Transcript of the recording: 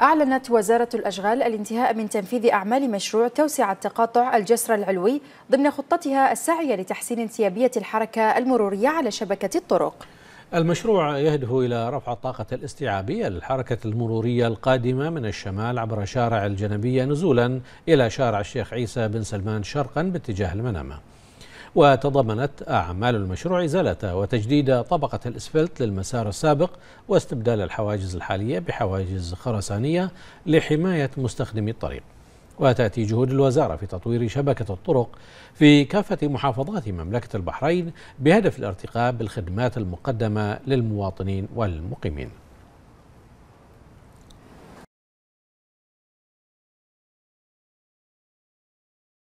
أعلنت وزارة الأشغال الانتهاء من تنفيذ أعمال مشروع توسعة تقاطع الجسر العلوي ضمن خطتها السعية لتحسين انسيابية الحركة المرورية على شبكة الطرق المشروع يهدف إلى رفع الطاقة الاستيعابية للحركة المرورية القادمة من الشمال عبر شارع الجنبية نزولا إلى شارع الشيخ عيسى بن سلمان شرقا باتجاه المنامة وتضمنت أعمال المشروع إزالة وتجديد طبقة الإسفلت للمسار السابق واستبدال الحواجز الحالية بحواجز خرسانية لحماية مستخدمي الطريق وتأتي جهود الوزارة في تطوير شبكة الطرق في كافة محافظات مملكة البحرين بهدف الارتقاء بالخدمات المقدمة للمواطنين والمقيمين